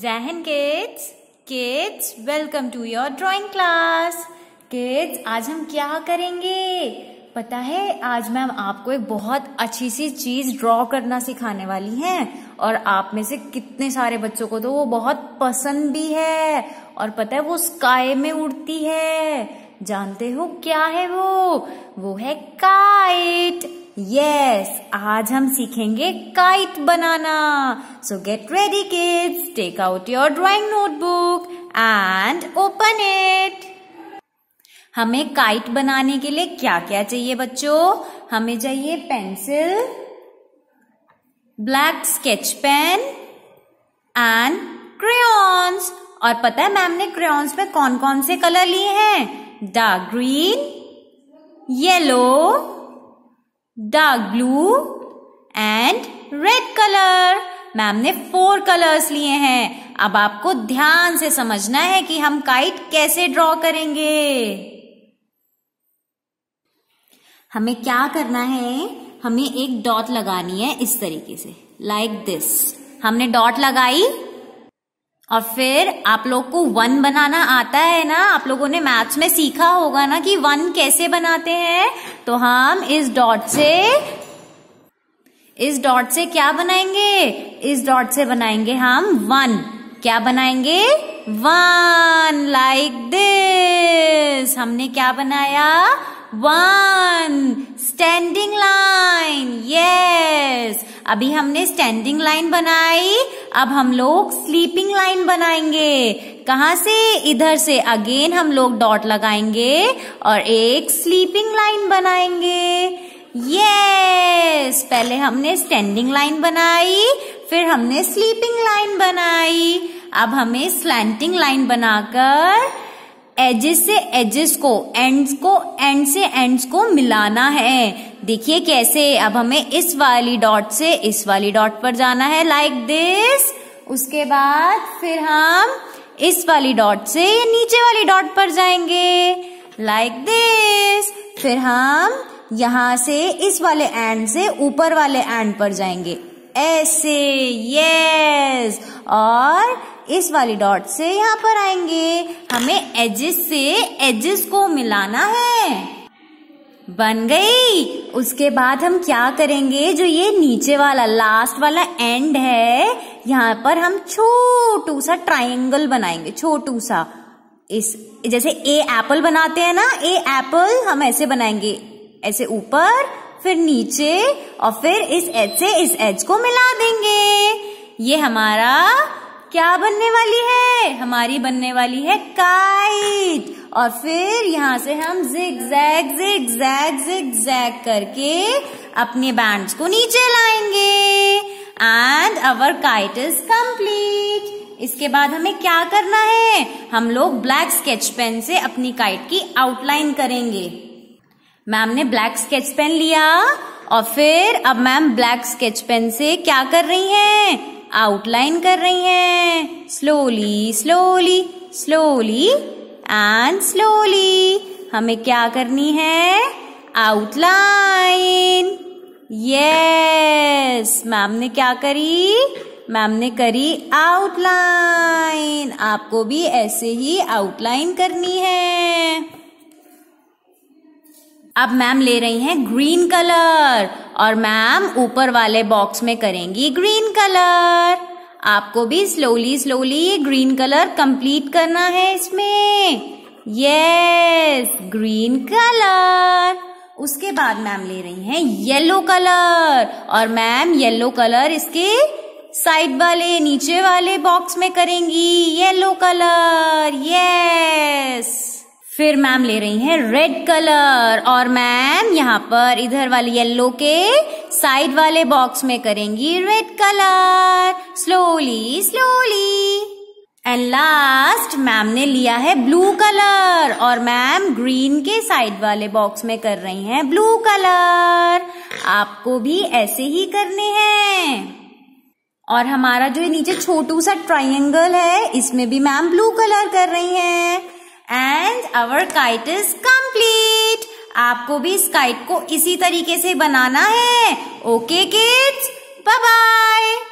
जय Hind kids kids welcome to your drawing class kids आज हम क्या करेंगे पता है आज मैम आपको एक बहुत अच्छी सी चीज ड्रॉ करना सिखाने वाली हैं और आप में से कितने सारे बच्चों को तो वो बहुत पसंद भी है और पता है वो स्काई में उड़ती है जानते हो क्या है वो वो है काइट यस आज हम सीखेंगे काइट बनाना so get ready kids take out your drawing notebook and open it हमें काइट बनाने के लिए क्या क्या चाहिए बच्चों हमें चाहिए pencil black sketch pen and crayons और पता है मैम ने क्रेयॉन्स में कौन कौन से कलर लिए हैं dark green yellow dark blue and red colour ma'am ने फोर कलर्स लिए हैं अब आपको ध्यान से समझना है कि हम काइट कैसे ड्रॉ करेंगे हमें क्या करना है हमें एक डॉट लगानी है इस तरीके से लाइक like दिस हमने डॉट लगाई और फिर आप लोग को वन बनाना आता है ना आप लोगों ने मैथ्स में सीखा होगा ना कि वन कैसे बनाते हैं तो हम इस डॉट से इस डॉट से क्या बनाएंगे इस डॉट से बनाएंगे हम वन क्या बनाएंगे वन लाइक दिस हमने क्या बनाया वन स्टैंडिंग लाइन यस अभी हमने स्टैंडिंग लाइन बनाई अब हम लोग स्लीपिंग लाइन बनाएंगे कहा से इधर से अगेन हम लोग डॉट लगाएंगे और एक स्लीपिंग लाइन बनाएंगे यस पहले हमने स्टैंडिंग लाइन बनाई फिर हमने स्लीपिंग लाइन बनाई अब हमें स्लैंटिंग लाइन बनाकर एजेस से एजेस को एंड्स को एंड से एंड्स को मिलाना है देखिए कैसे अब हमें इस वाली डॉट से इस वाली डॉट पर जाना है लाइक like दिस उसके बाद फिर हम इस वाली डॉट से नीचे वाली डॉट पर जाएंगे लाइक like दिस फिर हम यहां से इस वाले एंड से ऊपर वाले एंड पर जाएंगे ऐसे यस और इस वाली डॉट से यहाँ पर आएंगे हमें एजेस से एजेस को मिलाना है बन गई उसके बाद हम क्या करेंगे जो ये नीचे वाला लास्ट वाला एंड है यहाँ पर हम छोटू सा ट्राइंगल बनाएंगे छोटू सा इस जैसे ए एप्पल बनाते हैं ना ए एप्पल हम ऐसे बनाएंगे ऐसे ऊपर फिर नीचे और फिर इस एज से इस एज को मिला देंगे ये हमारा क्या बनने वाली है हमारी बनने वाली है काइट और फिर यहाँ से हम zig zag zig zag zig zag करके अपने बैंड को नीचे लाएंगे and our kite is complete इसके बाद हमें क्या करना है हम लोग ब्लैक स्केच पेन से अपनी काइट की आउटलाइन करेंगे मैम ने ब्लैक स्केच पेन लिया और फिर अब मैम ब्लैक स्केच पेन से क्या कर रही हैं आउटलाइन कर रही हैं slowly slowly slowly and slowly हमें क्या करनी है आउटलाइन यस मैम ने क्या करी मैम ने करी आउटलाइन आपको भी ऐसे ही आउटलाइन करनी है अब मैम ले रही हैं ग्रीन कलर और मैम ऊपर वाले बॉक्स में करेंगी ग्रीन कलर आपको भी स्लोली स्लोली ये ग्रीन कलर कंप्लीट करना है इसमें यस ग्रीन कलर उसके बाद मैम ले रही हैं येलो कलर और मैम येलो कलर इसके साइड वाले नीचे वाले बॉक्स में करेंगी येलो कलर यस फिर मैम ले रही हैं रेड कलर और मैम यहाँ पर इधर वाले येलो के साइड वाले बॉक्स में करेंगी red colour slowly slowly and last ma'am ने लिया है ब्लू कलर और मैम ग्रीन के साइड वाले बॉक्स में कर रही हैं ब्लू कलर आपको भी ऐसे ही करने हैं और हमारा जो नीचे छोटू सा ट्राइंगल है इसमें भी मैम ब्लू कलर कर रही हैं and our kite is complete आपको भी इस काइट को इसी तरीके से बनाना है ओके किड्स बाय बाय